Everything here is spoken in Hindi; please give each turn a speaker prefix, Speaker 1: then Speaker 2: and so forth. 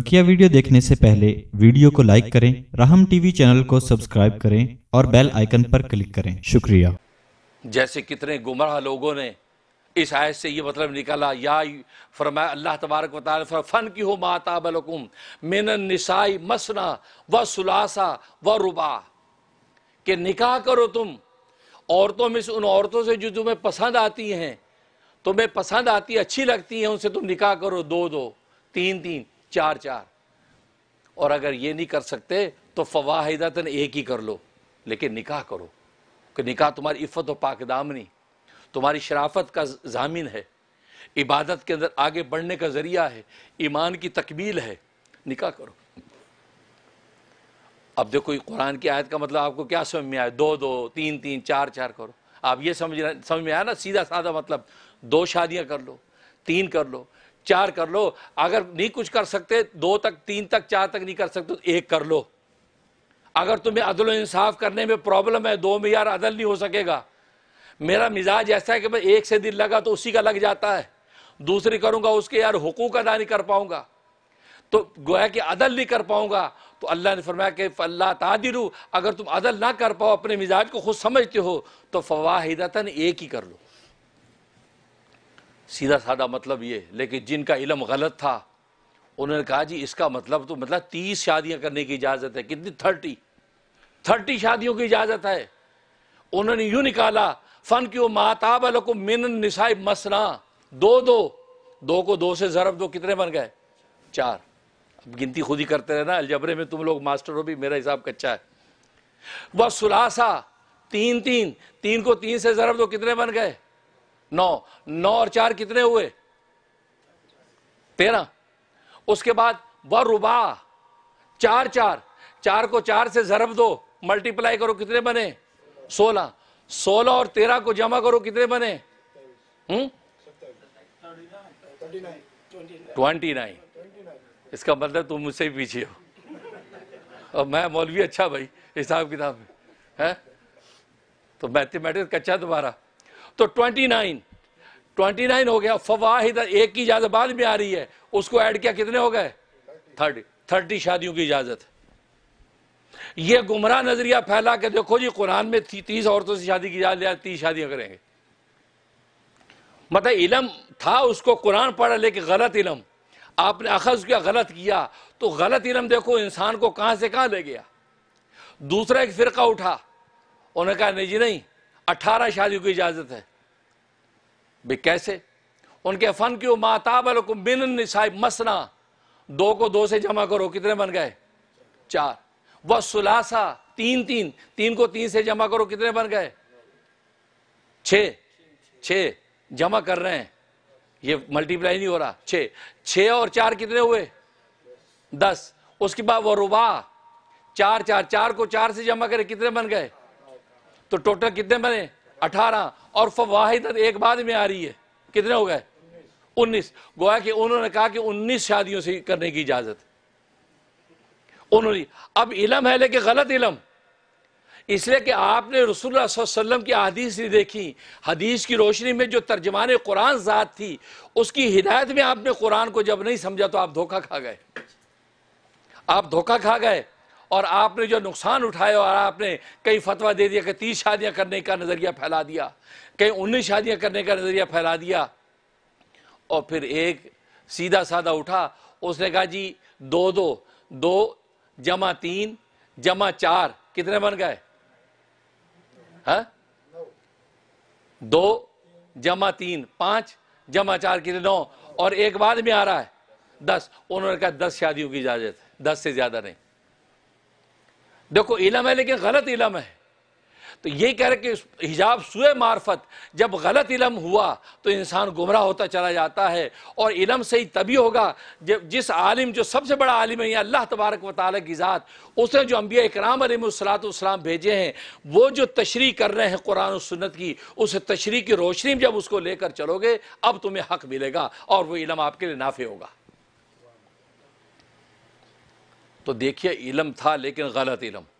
Speaker 1: बकिया वीडियो देखने से पहले वीडियो को लाइक करें राहम टीवी चैनल को सब्सक्राइब करें और बेल आइकन पर क्लिक करें शुक्रिया जैसे कितने गुमराह लोगों ने इस आयत से ये मतलब निकाला या फरमाया अल्लाह तबारक फ़न की हो माताबलकुम मेन निसाई मसना व सुलासा व रुबा के निकाह करो तुम औरतों में से उन औरतों से जो तुम्हें पसंद आती हैं तुम्हें पसंद आती है अच्छी लगती हैं उनसे तुम निकाह करो दो दो तीन तीन चार चार और अगर ये नहीं कर सकते तो फवाहिदतन एक ही कर लो लेकिन निकाह करो कि निकाह तुम्हारी इफ़त और पाकदामनी तुम्हारी शराफत का जामिन है इबादत के अंदर आगे बढ़ने का ज़रिया है ईमान की तकमील है निकाह करो अब देखो कुरान की आयत का मतलब आपको क्या समझ में आया दो दो तीन तीन चार चार करो आप ये समझ समझ में आया ना सीधा साधा मतलब दो शादियां कर लो तीन कर लो चार कर लो अगर नहीं कुछ कर सकते दो तक तीन तक चार तक नहीं कर सकते तो एक कर लो अगर तुम्हें अदल इंसाफ करने में प्रॉब्लम है दो में यार अदल नहीं हो सकेगा मेरा मिजाज ऐसा है कि मैं एक से दिन लगा तो उसी का लग जाता है दूसरी करूँगा उसके यार हुकूक अदा नहीं कर पाऊंगा तो गोया कि अदल नहीं कर पाऊंगा तो अल्लाह ने फरमाया कि अल्लाह तादिरू अगर तुम अदल ना कर पाओ अपने मिजाज को खुद समझते हो तो फवाहिदता एक ही कर लो सीधा साधा मतलब ये लेकिन जिनका इलम गलत था उन्होंने कहा जी इसका मतलब तो मतलब तीस शादियां करने की इजाज़त है कितनी थर्टी थर्टी शादियों की इजाज़त है उन्होंने यूँ निकाला फ़न क्यों माताब को मिन निसाई मसना दो दो दो को दो से ज़रब दो कितने बन गए चार अब गिनती खुद ही करते रहे ना अलजबरे में तुम लोग मास्टर हो भी मेरा हिसाब कच्चा है वह सुलासा तीन तीन तीन को तीन से ज़रब दो कितने बन गए नौ नौ और चार कितने हुए तेरह उसके बाद व रुबा चार चार चार को चार से जरब दो मल्टीप्लाई करो कितने बने सोलह सोलह और तेरह को जमा करो कितने बने ट्वेंटी हम्म? नाइन इसका मतलब तुम मुझसे ही पीछे हो और मैं मौलवी अच्छा भाई हिसाब किताब में है तो मैथमेटिक्स कच्चा तुम्हारा तो ट्वेंटी नाइन ट्वेंटी नाइन हो गया फवाहिद एक की इजाज़त बाद में आ रही है उसको ऐड किया कितने हो गए थर्टी थर्टी शादियों की इजाज़त ये गुमराह नज़रिया फैला के देखो जी कुरान में थी तीस औरतों से शादी की इजाज़त तीस शादियां करेंगे मतलब इलम था उसको कुरान पढ़ा लेकिन गलत इलम आपने अखज़ किया गलत किया तो गलत इलम देखो इंसान को कहां से कहां ले गया दूसरा एक फ़िरका उठा उन्होंने कहा नहीं जी नहीं अठारह शादियों की इजाज़त है भाई कैसे उनके फ़न क्यों माताबिन निसाब मसना दो को दो से जमा करो कितने बन गए चार वह सुलासा तीन तीन तीन को तीन से जमा करो कितने बन गए छ छ जमा कर रहे हैं ये मल्टीप्लाई नहीं हो रहा छ छ और चार कितने हुए दस उसके बाद वो रुबा चार चार चार को चार से जमा करे कितने बन गए तो टोटल कितने बने अठारह और वाहिदत एक बाद में आ रही है कितने हो गए उन्नीस गोया कि उन्होंने कहा कि उन्नीस शादियों से करने की इजाजत उन्होंने अब इलम है लेकिन गलत इलम इसलिए कि आपने रसूल वसल्लम की हदीस नहीं देखी हदीस की रोशनी में जो तर्जमान कुरान ज़ात थी उसकी हिदायत में आपने कुरान को जब नहीं समझा तो आप धोखा खा गए आप धोखा खा गए और आपने जो नुकसान उठाया और आपने कई फतवा दे दिया कि तीस शादियां करने का नज़रिया फैला दिया कहीं उन्नीस शादियां करने का नज़रिया फैला दिया और फिर एक सीधा साधा उठा उसने कहा जी दो दो दो जमा तीन जमा चार कितने बन गए हाँ? दो जमा तीन पांच जमा चार कितने नौ और एक बाद में आ रहा है दस उन्होंने कहा दस शादियों की इजाज़त दस से ज़्यादा नहीं देखो इलम है लेकिन गलत इलम है तो ये कह रहे कि हिजाब सुए मार्फत जब गलत इलम हुआ तो इंसान गुमराह होता चला जाता है और इलम सही तभी होगा जब जिस आलिम जो सबसे बड़ा आलिम है अल्लाह तबारक ताल की ज़ात उसने जो अम्बिया इकराम सलातम भेजे हैं वो जो तशरी कर रहे हैं कुरान सुन्नत की उस तशरी की रोशनी में जब उसको लेकर चलोगे अब तुम्हें हक मिलेगा और वह इलम आपके लिए नाफे होगा तो देखिए इलम था लेकिन गलत इलम